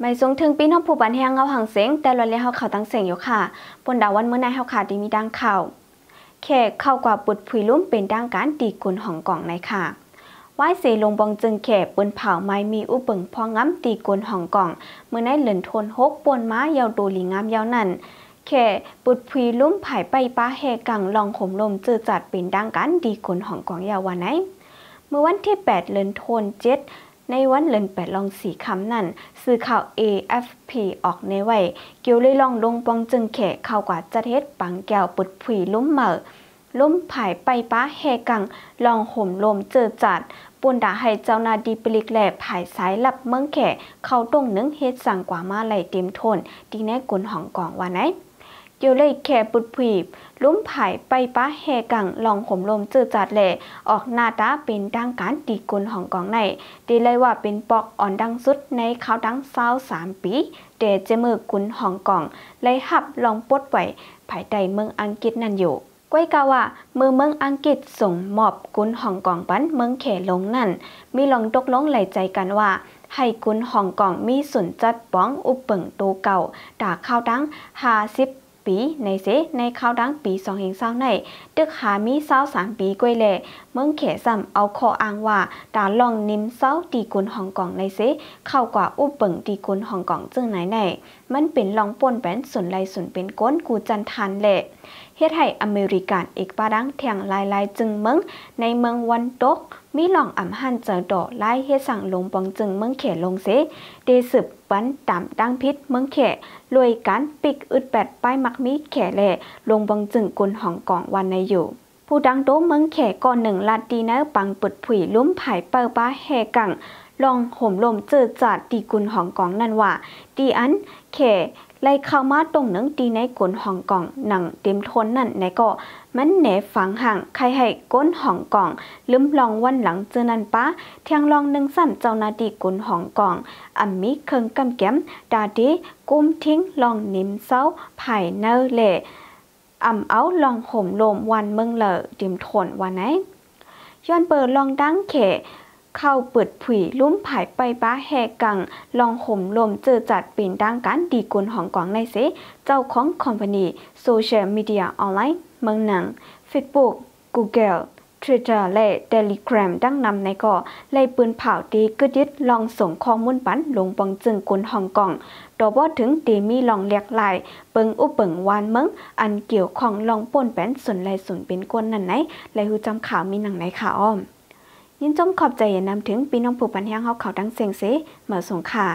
ไม่สูงถึงปีน้องผู้บันแหงเงาหังเสง แต่ลอนเลี้ยเขาเข่าตั้งเสงอยู่ค่ะปนดาวันเมื่อายเขาขาดดีมีดังเข่าเขกเข้ากว่าปุดผุยลุ่มเป็นดังการตีกุนของกล่องในค่ะว่ายเสลงบองจึงเขกปืนเผาไม้มีอุปึงพองง้ำตีกุนของกล่องเมื่อนายเหลินทนฮกปนม้ายาวโดลีงามยาวนั่นเข่ปุดพุยลุ่มผายไปป้าแหกังลองขมลมจือจัดเป็นดังการดีกุนของกล่องยาววันไหนเมื่อวันที่ 8เดือนโทนเจ็ดในวันเลือนแปดลองสีคำนั่นสื่อข่าว AFP ออกในวัยเกี่ยวเลยลองลงปองจึงแขกเข้ากว่าจะเทศปังแก้วปุดผุยล้มเหม่อล้มผายไปป้าแหกัง ลองห่มลมเจอจัดปุนดาให้เจ้านาดีปลิกแหลบผายสายหลับเมืองแขกเข้าตรงนึงเฮ็ดสั่งกว่ามาไหลเต็มทน ดีแน่กุนหองกองว่าไหนเก่ยวเลยแค่ปุดผีบลุ้มไผ่ไปป้าแห่กังลองขมลมเจืจัดแหล่ออกหน้าตาเป็นดังการตีกุลของกองในตีเลยว่าเป็นปอกอ่อนดังสุดในขาวดังเศร้าสามปีเดเจมือกุลของกองเลยหับลองปดไหวภายใต้เมืองอังกฤษนั่นอยู่ก้อยกาว่ามืองเมืองอังกฤษส่งมอบกุนห่องกองปันเมืองเขลงนั่นมีลองตกลงไหลใจกันว่า ให้กุนห่องกองมีสุนจัดป้องอุปเปิงตูเก่าด่าข้าวดังหาสิบีในเซในข้าวดังปีสองเฮงเศร้าในตึกหามีเศร้าสามปีกวยแหล่เมืองเขซ้ำเอาคออ้างว่าดาลองนิมเศร้าตีกุลฮ่องกองในเซเข้ากว่าอุ้เปิงตีกุลฮ่องกองจึงไหนในมันเป็นลองป่นแป้นสนไหลสนเป็นก้นกูจันทันแหละเฮ็ดให้อเมริกันเอกปาดังแทงลายลายจึงเมืองในเมืองวันตกมีหล่องอ่ำหันเจอดอไล่เฮ็ดสั่งลงปองจึงเมืองเขลงเสเดสืบปันต่ำดังพิษเมืองเขรวยกันปิกอึดแปดป้ายมักมีแขแหล่ลงบังจึงกุนห่องกองวันในอยู่ ผู้ดังโตดเมืองแขก่อนหนึ่งลาดีนะปังปุดผุยลุ้มผายเปิป้าแห่กังลองห่มลมเจอจัดตีกุลของกองนั่นว่าดีอันแขไลยเข้ามาตรงหนังตีในกลฮ่องกองหนังเต็มทนนั่นในก็ มันเหนฝังห่างใครให้ก้นฮ่องกองลืมลองวันหลังเจอนันปะเทียงลองหนึ่งสั่นเจ้านาดีกลฮ่องกองอัมมีเคิงกำแก้มดาดีกุ้มทิ้งลองนิ่มเศร้าไผ่เนอเล่อ่ำเอาลองห่มลมวันเมืองเหล่เดิมทนวันไหนย้อนเปิดลองดังเขเข้าเปิดผุยลุ่มผายไปป้าแหกกัง ลองห่มลมเจอจัดเป็นดังการดีกลของกวางในเสเจ้าของคอมพานี โซเชียลมีเดียออนไลน์เมืองหนัง Facebook Google Twitter และ Telegram ดังนำในก่อไล่ปืนเผาตีกึดยึดลองส่งข้อมูลปันลงบังจึงกุลห่องกองดอบอถึงตีมีลองเลียกลายเปิงอุเปิงวานเมืองอันเกี่ยวของลองป่นแป้นสนายสนเป็นกวนนั่นไหนไลหูจำข่าวมีหนังไหนค่ะอ้อมยินจมขอบใจอย่านำถึงปีน้องผู้ปันแห้งเขาเขาดังเสียงเสเมส่อสงค่ะ